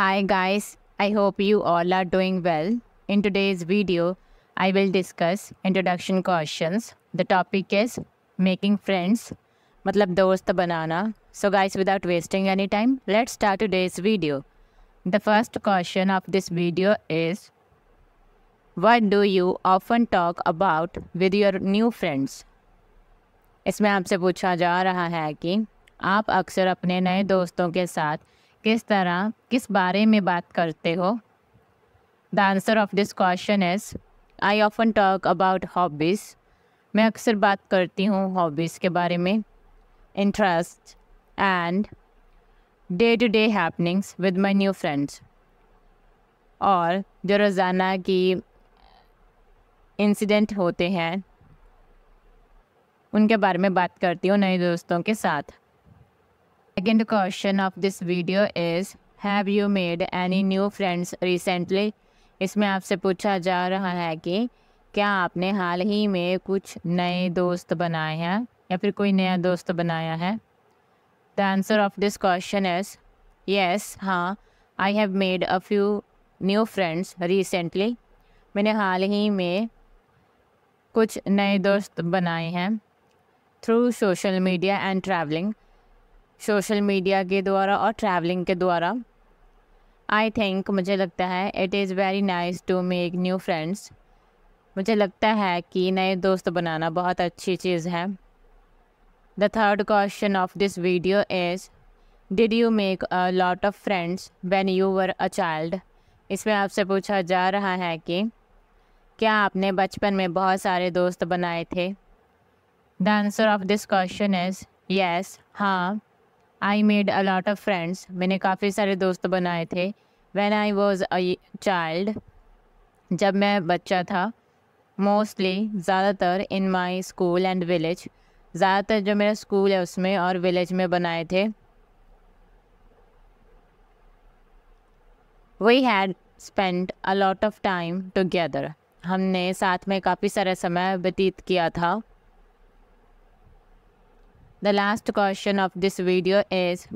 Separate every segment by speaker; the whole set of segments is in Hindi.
Speaker 1: Hi guys, I hope you all are doing well. In today's video, I will discuss introduction questions. The topic is making friends, matlab dost banana. So guys, without wasting any time, let's start today's video. The first question of this video is, what do you often talk about with your new friends? इसमें आपसे पूछा जा रहा है कि आप अक्सर अपने नए दोस्तों के साथ किस तरह किस बारे में बात करते हो the answer of this question is I often talk about hobbies मैं अक्सर बात करती हूँ हॉबीज़ के बारे में interest and day to day happenings with my new friends और जो रोज़ाना की इंसिडेंट होते हैं उनके बारे में बात करती हूँ नए दोस्तों के साथ Second question of this video is Have you made any new friends recently? इसमें आपसे पूछा जा रहा है कि क्या आपने हाल ही में कुछ नए दोस्त बनाए हैं या फिर कोई नया दोस्त बनाया है the answer of this question is yes हाँ I have made a few new friends recently मैंने हाल ही में कुछ नए दोस्त बनाए हैं through social media and travelling social media के द्वारा और ट्रैवलिंग के द्वारा आई थिंक मुझे लगता है it is very nice to make new friends मुझे लगता है कि नए दोस्त बनाना बहुत अच्छी चीज़ है the third question of this video is did you make a lot of friends when you were a child इसमें आपसे पूछा जा रहा है कि क्या आपने बचपन में बहुत सारे दोस्त बनाए थे the answer of this question is yes हाँ I made a lot of friends मैंने काफ़ी सारे दोस्त बनाए थे when I was a child जब मैं बच्चा था मोस्टली ज़्यादातर in my school and village ज़्यादातर जो मेरा स्कूल है उसमें और विलेज में बनाए थे we had spend a lot of time together हमने साथ में काफ़ी सारा समय व्यतीत किया था The last question of this video is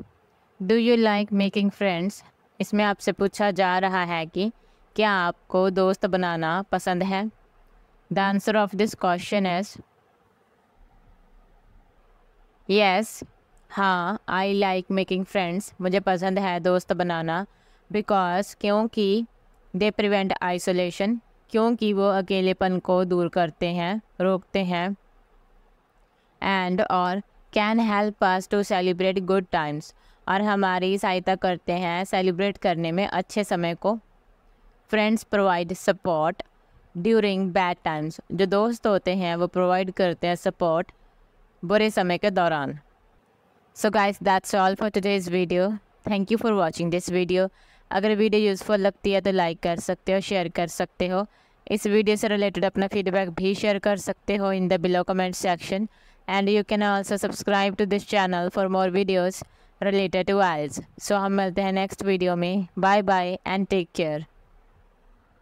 Speaker 1: Do you like making friends? इसमें आपसे पूछा जा रहा है कि क्या आपको दोस्त बनाना पसंद है the answer of this question is yes हाँ आई लाइक मेकिंग फ्रेंड्स मुझे पसंद है दोस्त बनाना बिकॉज क्योंकि दे प्रिवेंट आइसोलेशन क्योंकि वो अकेलेपन को दूर करते हैं रोकते हैं एंड और can help us to celebrate good times और हमारी सहायता करते हैं सेलिब्रेट करने में अच्छे समय को friends provide support during bad times जो दोस्त होते हैं वो प्रोवाइड करते हैं सपोर्ट बुरे समय के दौरान so guys that's all for today's video thank you for watching this video अगर वीडियो यूज़फुल लगती है तो लाइक कर सकते हो शेयर कर सकते हो इस वीडियो से रिलेटेड अपना फीडबैक भी शेयर कर सकते हो in the below comment section and you can also subscribe to this channel for more videos related to eyes. So, we will see next video. me. Bye-bye and take care.